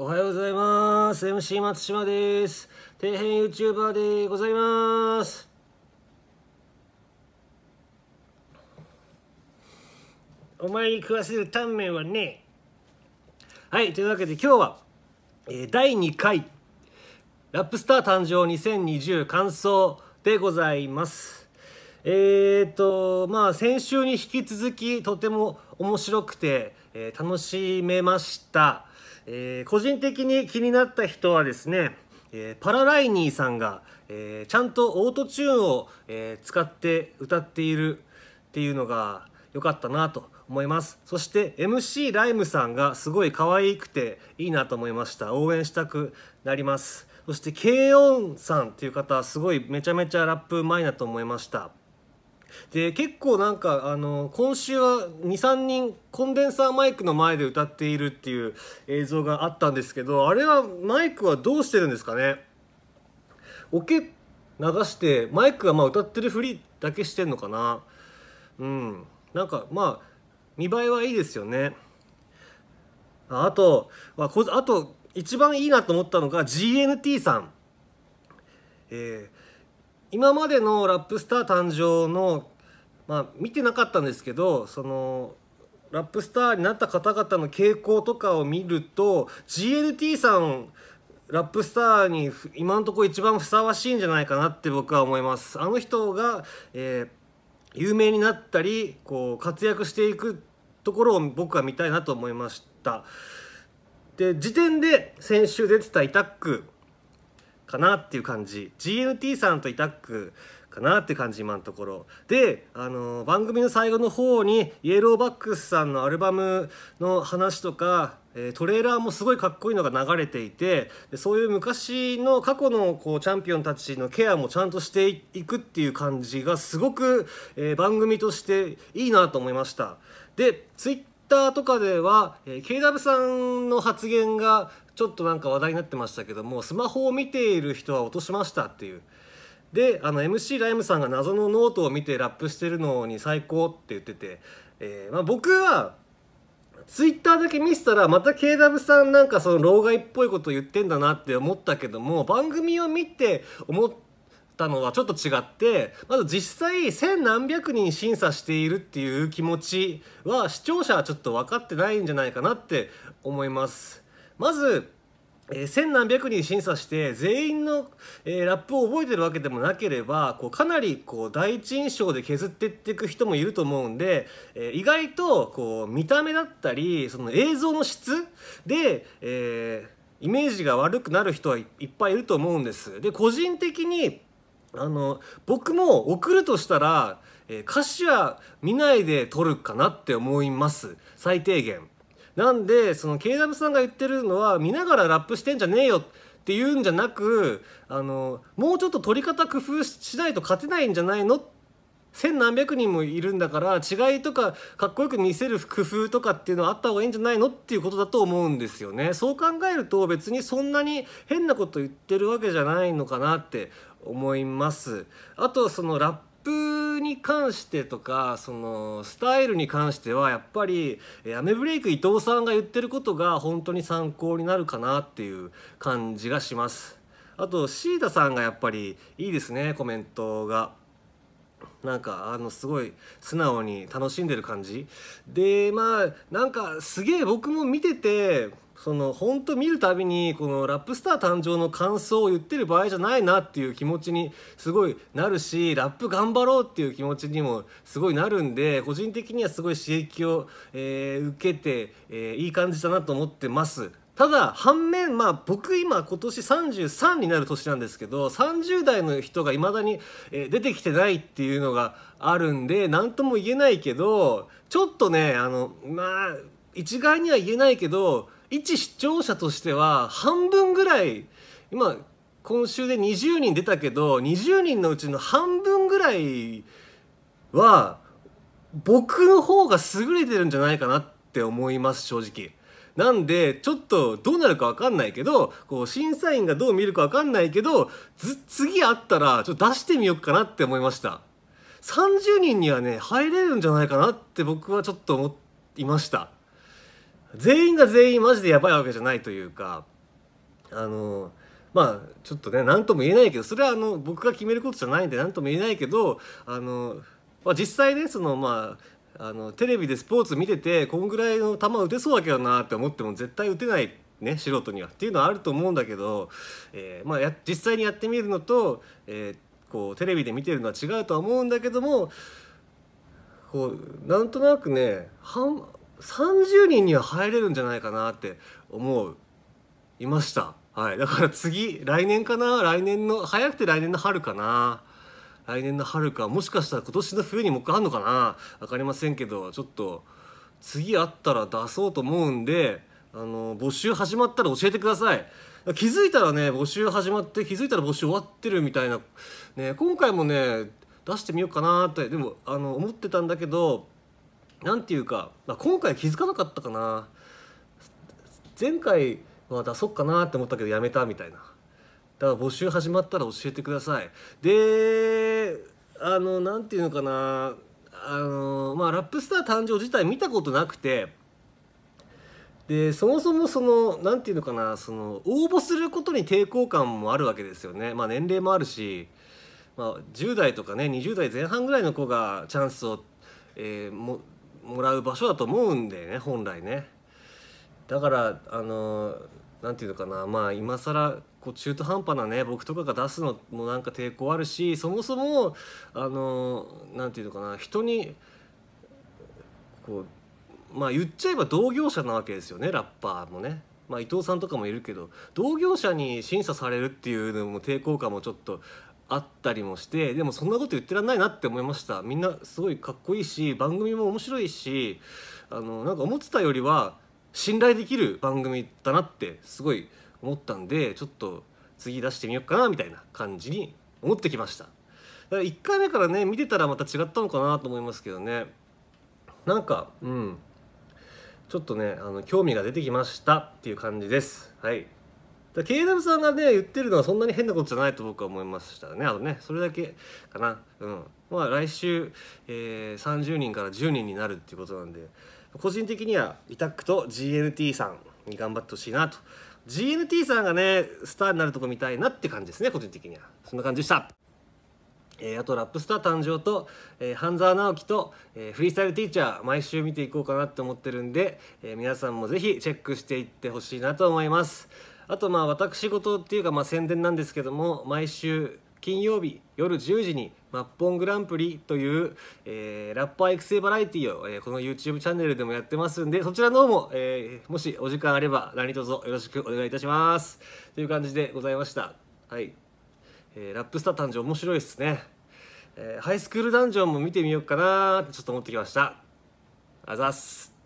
おはようございます。MC 松島です。底辺 YouTuber でございます。お前に食わせるタンメンはね。はい、というわけで今日は、えー、第2回、ラップスター誕生2020感想でございます。えー、っと、まあ先週に引き続きとても面白くて、えー、楽しめました。えー、個人的に気になった人はですね、えー、パラライニーさんが、えー、ちゃんとオートチューンを、え使って歌っているっていうのが良かったなと思いますそして MC ライムさんがすごい可愛くていいなと思いました応援したくなりますそして K n さんっていう方はすごいめちゃめちゃラップうまいなと思いましたで結構なんかあの今週は23人コンデンサーマイクの前で歌っているっていう映像があったんですけどあれはマイクはどうしてるんですかねオケ流してマイクがまあ歌ってるふりだけしてんのかなうんなんかまあ見栄えはいいですよねあとあと一番いいなと思ったのが GNT さんえー今までのラップスター誕生のまあ見てなかったんですけどそのラップスターになった方々の傾向とかを見ると GLT さんラップスターに今のところ一番ふさわしいんじゃないかなって僕は思います。あの人が、えー、有名になったりこう活躍していくところを僕は見たいなと思いました。で時点で先週出てたイタックかなっていう感じ GNT さんとイタックかなって感じ今のところで、あのー、番組の最後の方にイエローバックスさんのアルバムの話とか、えー、トレーラーもすごいかっこいいのが流れていてでそういう昔の過去のこうチャンピオンたちのケアもちゃんとしていくっていう感じがすごく、えー、番組としていいなと思いました。でツイッ Twitter とかでは、えー、KW さんの発言がちょっとなんか話題になってましたけどもスマホを見ている人は落としましたっていう。であの MC ライムさんが謎のノートを見てラップしてるのに最高って言ってて、えー、まあ、僕は Twitter だけ見せたらまた KW さんなんかその老害っぽいこと言ってんだなって思ったけども番組を見て思ったったのはちょっと違ってまず実際千何百人審査しているっていう気持ちは視聴者はちょっと分かってないんじゃないかなって思います。まずえー、千何百人審査して全員の、えー、ラップを覚えてるわけでもなければこうかなりこう第一印象で削ってっていく人もいると思うんで、えー、意外とこう見た目だったりその映像の質で、えイメージが悪くなる人はいっぱいいると思うんです。で個人的にあの僕も送るとしたら、えー、歌詞は見ないで撮るかなって思います最低限なんでその KW さんが言ってるのは見ながらラップしてんじゃねえよっていうんじゃなくあのもうちょっと撮り方工夫しないと勝てないんじゃないのって千何百人もいるんだから違いとかかっこよく見せる工夫とかっていうのはあった方がいいんじゃないのっていうことだと思うんですよねそう考えると別にそんなに変なこと言ってるわけじゃないのかなって思いますあとそのラップに関してとかそのスタイルに関してはやっぱりアメブレイク伊藤さんが言ってることが本当に参考になるかなっていう感じがしますあとシータさんがやっぱりいいですねコメントが。なんかあのすごい素直に楽しんでる感じでまあなんかすげえ僕も見ててその本当見るたびにこの「ラップスター誕生」の感想を言ってる場合じゃないなっていう気持ちにすごいなるしラップ頑張ろうっていう気持ちにもすごいなるんで個人的にはすごい刺激を、えー、受けて、えー、いい感じだなと思ってます。ただ反面まあ僕今今年33になる年なんですけど30代の人がいまだに出てきてないっていうのがあるんで何とも言えないけどちょっとねあのまあ一概には言えないけど一視聴者としては半分ぐらい今今週で20人出たけど20人のうちの半分ぐらいは僕の方が優れてるんじゃないかなって思います正直。なんで、ちょっとどうなるかわかんないけど、こう、審査員がどう見るかわかんないけど、次会ったら、ちょっと出してみようかなって思いました。30人にはね、入れるんじゃないかなって僕はちょっと思いました。全員が全員マジでやばいわけじゃないというか、あの、まあ、ちょっとね、何とも言えないけど、それはあの、僕が決めることじゃないんで何とも言えないけど、あの、まあ、実際ね、その、まあ、あのテレビでスポーツ見ててこんぐらいの球打てそうだけどなって思っても絶対打てないね素人にはっていうのはあると思うんだけど、えー、まあ、実際にやってみるのと、えー、こうテレビで見てるのは違うとは思うんだけどもこうなんとなくね半30人には入れるんじゃないかなって思ういました。はい、だから次来年かな来年の早くて来年の春かな来年の春かもしかしたら今年の冬にもう一回あんのかな分かりませんけどちょっと次あったら出そうと思うんであの募集始まったら教えてください気づいたらね募集始まって気づいたら募集終わってるみたいな、ね、今回もね出してみようかなってでもあの思ってたんだけど何て言うか、まあ、今回気づかなかったかな前回は出そうかなって思ったけどやめたみたいなだから募集始まったら教えてくださいであの何て言うのかなあのまあラップスター誕生自体見たことなくてでそもそもその何て言うのかなその応募することに抵抗感もあるわけですよねまあ年齢もあるし、まあ、10代とかね20代前半ぐらいの子がチャンスを、えー、ももらう場所だと思うんでね本来ねだからあの何て言うのかなまあ今更こう中途半端なね僕とかが出すのもなんか抵抗あるしそもそもあの何て言うのかな人にこうまあ言っちゃえば同業者なわけですよねラッパーもね。まあ、伊藤さんとかもいるけど同業者に審査されるっていうのも抵抗感もちょっとあったりもしてでもそんなこと言ってらんないなって思いましたみんなすごいかっこいいし番組も面白いしあのなんか思ってたよりは信頼できる番組だなってすごい思ったんでちょっと次出してみようかなみたいな感じに思ってきましただから1回目からね見てたらまた違ったのかなと思いますけどねなんかうんちょっとねあの興味が出てきましたっていう感じですはいだ KW さんがね言ってるのはそんなに変なことじゃないと僕は思いましたねあのねそれだけかなうんまあ来週、えー、30人から10人になるっていうことなんで個人的にはイタックと GNT さんに頑張ってほしいなと GNT さんがねスターになるとこ見たいなって感じですね個人的にはそんな感じでした、えー、あとラップスター誕生と、えー、半沢直樹と、えー、フリースタイルティーチャー毎週見ていこうかなって思ってるんで、え皆さんも是非チェックしていってほしいなと思いますあとまあ私事っていうかまあ宣伝なんですけども毎週金曜日夜10時に「マッポングランプリ」という、えー、ラッパー育成バラエティーを、えー、この YouTube チャンネルでもやってますんでそちらの方も、えー、もしお時間あれば何卒よろしくお願いいたしますという感じでございましたはい、えー、ラップスター誕生面白いですね、えー、ハイスクールダンジョンも見てみようかなってちょっと思ってきましたあざっす